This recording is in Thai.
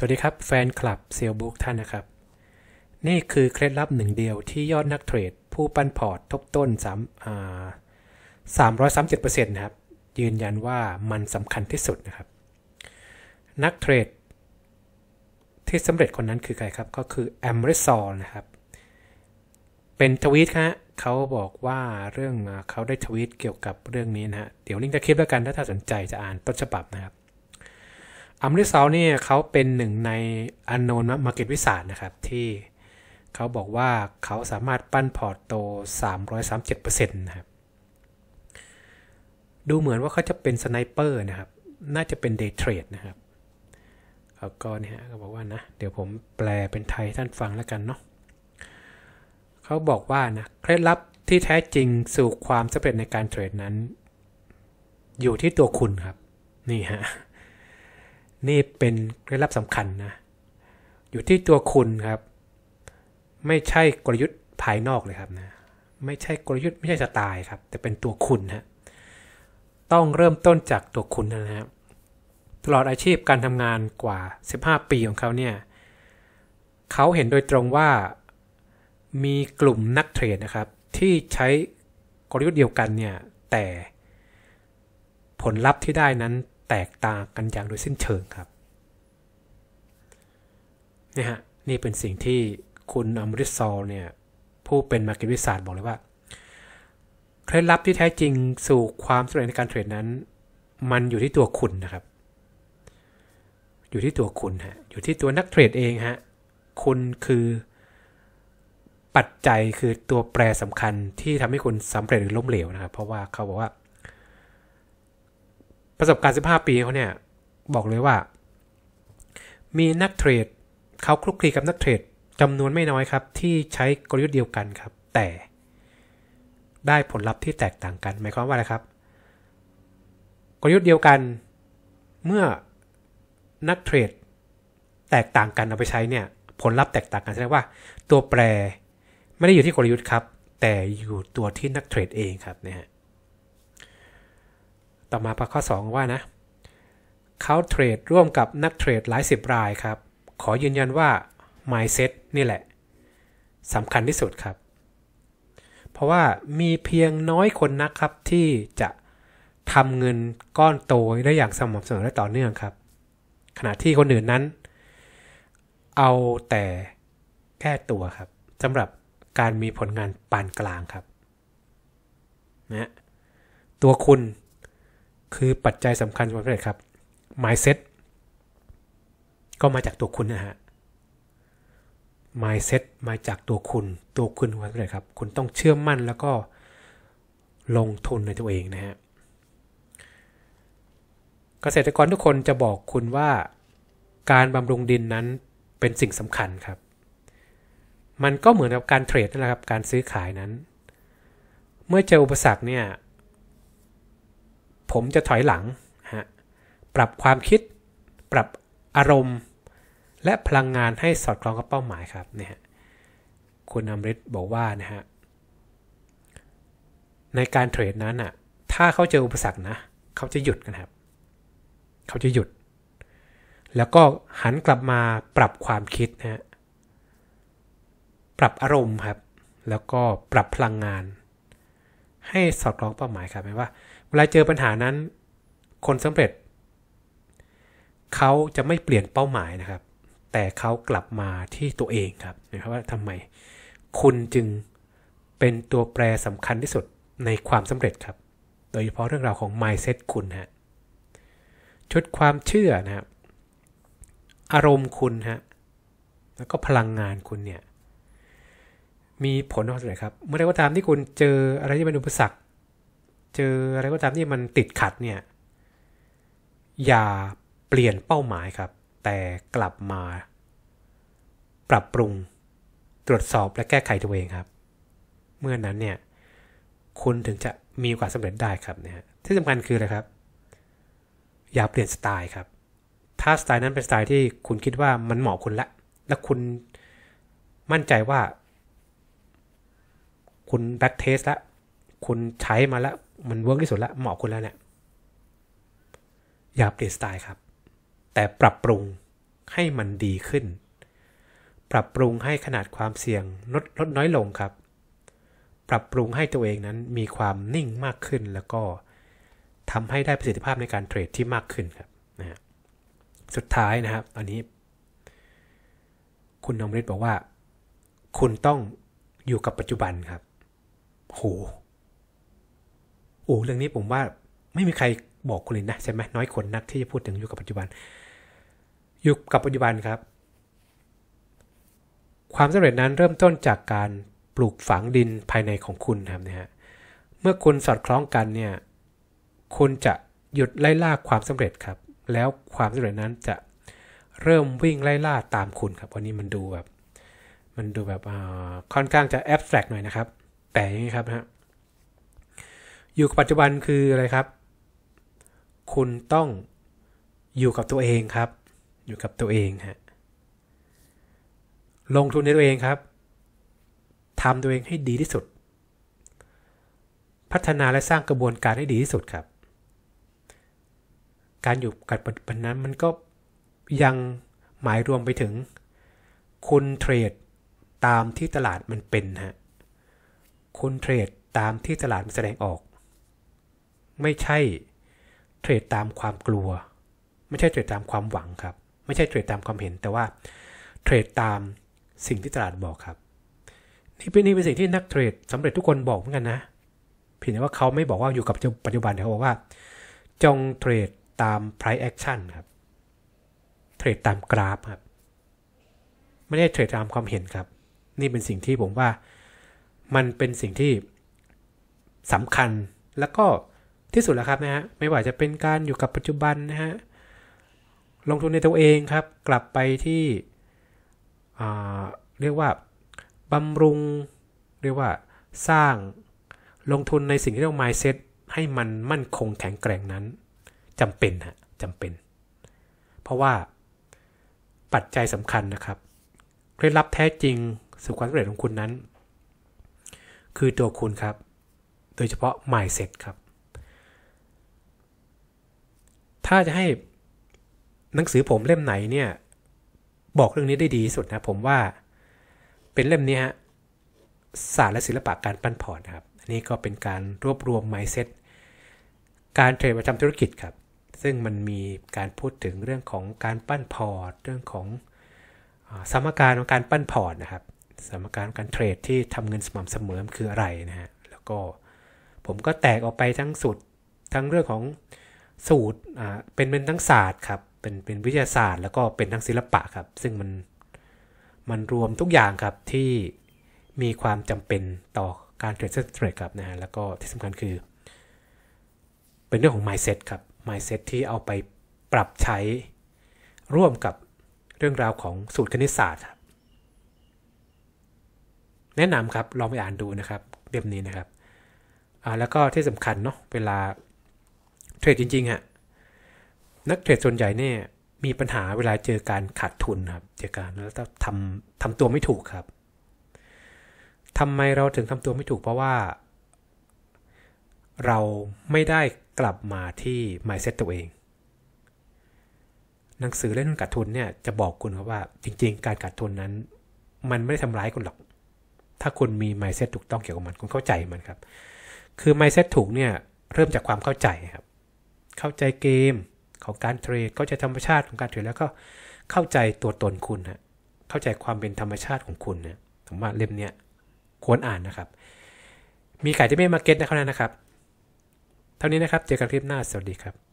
สวัสดีครับ แฟนคลับเซลบุ๊กท่านนะครับนี่คือเคล็ดลับหนึ่งเดียวที่ยอดนักเทรดผู้ปั้นพอร์ตทบต้นสามสามร้อยสามเจ็ดเปอร์เซ็นต์นะครับยืนยันว่ามันสำคัญที่สุดนะครับนักเทรดที่สำเร็จคนนั้นคือใครครับ ก็คือแอมริซอลนะครับ เป็นทวีตฮะเขาบอกว่าเรื่องเขาได้ทวีตเกี่ยวกับเรื่องนี้นะฮะเดี๋ยวลิงก์จะคลิปแล้วกันถ้าท่านสนใจจะอ่านต้นฉบับนะครับอัมริซาวนี่เขาเป็นหนึ่งในอันโนนมาเก็ตวิสานนะครับที่เขาบอกว่าเขาสามารถปั้นพอร์ตโต 337%นะครับดูเหมือนว่าเขาจะเป็นสไนเปอร์นะครับน่าจะเป็นเดย์เทรดนะครับเลาก็เนี่ยเขาบอกว่านะเดี๋ยวผมแปลเป็นไทยท่านฟังแล้วกันเนาะเขาบอกว่านะเคล็ดลับที่แท้จริงสู่ความสำเร็จในการเทรดนั้น อยู่ที่ตัวคุณครับนี่ฮะนี่เป็นเคล็ดลับสำคัญนะ อยู่ที่ตัวคุณครับ ไม่ใช่กลยุทธ์ภายนอกเลยครับนะ ไม่ใช่กลยุทธ์ไม่ใช่สไตล์ครับ แต่เป็นตัวคุณฮนะต้องเริ่มต้นจากตัวคุณนะครับ ตลอดอาชีพการทำงานกว่า 15 ปีของเขาเนี่ยเขาเห็นโดยตรงว่ามีกลุ่มนัก เทรดนะครับ ที่ใช้กลยุทธ์เดียวกันเนี่ยแต่ผลลัพธ์ที่ได้นั้นแตกต่างกันอย่างโดยสิ้นเชิงครับนี่ฮะนี่เป็นสิ่งที่คุณอมริสซอลเนี่ยผู้เป็นมาเก็ตวิสานบอกเลยว่าเคล็ดลับที่แท้จริงสู่ความสำเร็จในการเทรดนั้น มันอยู่ที่ตัวคุณนะครับอยู่ที่ตัวคุณฮะอยู่ที่ตัวนักเทรดเองฮะคุณคือปัจจัยคือตัวแปรสำคัญที่ทำให้คุณสำเร็จหรือล้มเหลวนะครับเพราะว่าเขาบอกว่าประสบการณ์ 15 ปีเขาเนี่ยบอกเลยว่า มีนักเทรดเขาคลุกคลีกับนักเทรดจำนวนไม่น้อยครับที่ใช้กลยุทธ์เดียวกันครับ แต่ได้ผลลัพธ์ที่แตกต่างกันหมายความว่าอะไรครับ กลยุทธ์เดียวกันเมื่อนักเทรดแตกต่างกันเอาไปใช้เนี่ยผลลัพธ์แตกต่างกันแสดงว่า ตัวแปรไม่ได้อยู่ที่กลยุทธ์ครับแต่อยู่ตัวที่นักเทรดเองครับนะฮะต่อมาพอข้อ 2 ว่านะเขาเทรดร่วมกับนักเทรดหลายสิบรายครับ ขอยืนยันว่า mindset นี่แหละสำคัญที่สุดครับ เพราะว่ามีเพียงน้อยคนนักครับที่จะทำเงินก้อนโตได้อย่างสม่ำเสมอและต่อเนื่องครับ ขณะที่คนอื่นนั้น เอาแต่แก้ตัวครับสำหรับการมีผลงานปานกลางครับนะตัวคุณคือปัจจัยสำคัญวสำเร็ครับ mindset ก็มาจากตัวคุณนะฮะ mindset มาจากตัวคุณ ตัวคุณววามสเลยครับ คุณต้องเชื่อมั่นแล้วก็ลงทุนในตัวเองนะฮะ เกษตรกรทุกคนจะบอกคุณว่า การบำรุงดินนั้นเป็นสิ่งสำคัญครับ มันก็เหมือนกับการเทรดนั่นแหละครับ การซื้อขายนั้น เมื่อเจออุปสรรคเนี่ยผมจะถอยหลังฮะ ปรับความคิด ปรับอารมณ์ และพลังงานให้สอดคล้องกับเป้าหมายครับ เนี่ย คุณอมริตบอกว่านะฮะ ในการเทรดนั้นอ่ะ ถ้าเขาเจออุปสรรคนะเขาจะหยุดกันครับ เขาจะหยุด แล้วก็หันกลับมาปรับความคิดนะฮะ ปรับอารมณ์ครับ แล้วก็ปรับพลังงาน ให้สอดคล้องเป้าหมายครับหมายว่าเวลาเจอปัญหานั้น คนสำเร็จ เขาจะไม่เปลี่ยนเป้าหมายนะครับ แต่เขากลับมาที่ตัวเองครับนะครับว่าทำไมคุณจึงเป็นตัวแปรสำคัญที่สุดในความสำเร็จครับ โดยเฉพาะเรื่องราวของ mindset คุณฮะชุดความเชื่อนะครับอารมณ์คุณฮะแล้วก็พลังงานคุณเนี่ยมีผลต่อสำเร็ครับ เมื่อใดก็ตามที่คุณเจออะไรที่เป็นอุปสรรคเจออะไรก็ตามที่มันติดขัดเนี่ยอย่าเปลี่ยนเป้าหมายครับ แต่กลับมา ปรับปรุงตรวจสอบและแก้ไขตัวเองครับ เมื่อนั้นเนี่ยคุณถึงจะมีโอกาสสำเร็จได้ครับเนี่ยที่สำคัญคืออะไรครับ อย่าเปลี่ยนสไตล์ครับถ้าสไตล์นั้นเป็นสไตล์ที่คุณคิดว่ามันเหมาะคุณละและคุณมั่นใจว่า คุณแบ็กเทสละคุณใช้มาแล้วมันเวิร์กที่สุดละ เหมาะคุณแล้วเนี่ยอย่าเปลี่ยนสไตล์ครับ แต่ปรับปรุงให้มันดีขึ้น ปรับปรุงให้ขนาดความเสี่ยงลดลดน้อยลงครับ ปรับปรุงให้ตัวเองนั้นมีความนิ่งมากขึ้น แล้วก็ทำให้ได้ประสิทธิภาพในการเทรดที่มากขึ้นครับ นะฮะสุดท้ายนะครับอันนี้ คุณนงฤทธิ์บอกว่าคุณต้องอยู่กับปัจจุบันครับ โหโอ้เรื่องนี้ผมว่าไม่มีใครบอกคุณเลยนะใช่ไหมน้อยคนนักที่จะพูดถึงอยู่กับปัจจุบันอยู่กับปัจจุบันครับ ความสำเร็จนั้นเริ่มต้นจากการปลูกฝังดินภายในของคุณครับเนีฮะเมื่อคุณสอดคล้องกันเนี่ยคุณจะหยุดไล่ล่าความสำเร็จครับ แล้วความสำเร็จนั้นจะเริ่มวิ่งไล่ล่าตามคุณครับวันนี้มันดูแบบมันดูแบบค่อนข้างจะแอบสแตรกหน่อยนะครับ แต่อย่างนี้ครับนะอยู่กับปัจจุบันคืออะไรครับ คุณต้องอยู่กับตัวเองครับ อยู่กับตัวเองฮะ ลงทุนในตัวเองครับทำตัวเองให้ดีที่สุด พัฒนาและสร้างกระบวนการให้ดีที่สุดครับ การอยู่กับปัจจุบันนั้นมันก็ยังหมายรวมไปถึงคุณเทรดตามที่ตลาดมันเป็นฮะ คุณเทรดตามที่ตลาดมันแสดงออกไม่ใช่เทรดตามความกลัว ไม่ใช่เทรดตามความหวังครับ ไม่ใช่เทรดตามความเห็น แต่ว่าเทรดตามสิ่งที่ตลาดบอกครับ นี่เป็นนี่เป็นสิ่งที่นักเทรดสำเร็จทุกคนบอกเหมือนกันนะเพียงแต่ว่าเขาไม่บอกว่าอยู่กับปัจจุบันเขาบอกว่าจงเทรดตาม price action ครับเทรดตามกราฟครับไม่ได้เทรดตามความเห็นครับนี่เป็นสิ่งที่ผมว่ามันเป็นสิ่งที่สำคัญแล้วก็ที่สุดแล้วครับนะฮะ ไม่ว่าจะเป็นการอยู่กับปัจจุบันนะฮะ ลงทุนในตัวเองครับ กลับไปที่ เรียกว่า บำรุง เรียกว่า สร้าง ลงทุนในสิ่งที่เรียกว่า mindset ให้มันมั่นคงแข็งแกร่งนั้นจำเป็นฮะจำเป็น เพราะว่าปัจจัยสำคัญนะครับ เคล็ดลับแท้จริงสู่ความสำเร็จของคุณนั้น คือตัวคุณครับ โดยเฉพาะ mindset ครับถ้าจะให้หนังสือผมเล่มไหนเนี่ย บอกเรื่องนี้ได้ดีสุดนะผมว่าเป็นเล่มนี้ฮะศาสตร์และศิลปะการปั้นพอร์ตครับอันนี้ก็เป็นการรวบรวม mindset การเทรดประจำธุรกิจครับ ซึ่งมันมีการพูดถึงเรื่องของการปั้นพอร์ตเรื่องของสมการของการปั้นพอร์ตนะครับ สมการการเทรดที่ทำเงินสม่ำเสมอคืออะไรนะฮะแล้วก็ผมก็แตกออกไปทั้งสุดทั้งเรื่องของสูตรอ่าเป็นเป็นทั้งศาสตร์ครับเป็นเป็นวิทยาศาสตร์ แล้วก็เป็นทั้งศิลปะครับซึ่งมันมันรวมทุกอย่างครับที่มีความจำเป็นต่อการเทรดเซ็ตเทรดครับนะฮะแล้วก็ที่สำคัญคือ เป็นเรื่องของ mindset ครับ mindset ที่เอาไปปรับใช้ร่วมกับเรื่องราวของสูตรคณิตศาสตร์ครับแนะนำครับลองไปอ่านดูนะครับเล่มนี้นะครับอ่าแล้วก็ที่สำคัญเนาะเวลาเทรดจริงๆฮะนักเทรดส่วนใหญ่เนี่ยมีปัญหาเวลาเจอการขาดทุนครับเจอการแล้วทำทำตัวไม่ถูกครับทำไมเราถึงทำตัวไม่ถูกเพราะว่า เราไม่ได้กลับมาที่ mindset ตัวเอง หนังสือเล่นการทุนเนี่ยจะบอกคุณครับว่าจริงๆการขาดทุนนั้น มันไม่ได้ทำร้ายคุณหรอก ถ้าคุณมี mindset ถูกต้องเกี่ยวกับมันคุณเข้าใจมันครับคือ mindset ถูกเนี่ยเริ่มจากความเข้าใจครับเข้าใจเกมของการเทรดเข้าใจธรรมชาติของการเทรดแล้วก็เข้าใจตัวตนคุณฮะเข้าใจความเป็นธรรมชาติของคุณเนี่ยผมว่าเล่มเนี้ยควรอ่านนะครับ มีขายที่ไม่มาเก็ตนะครับนะครับ เท่านี้นะครับ เจอกันคลิปหน้า สวัสดีครับ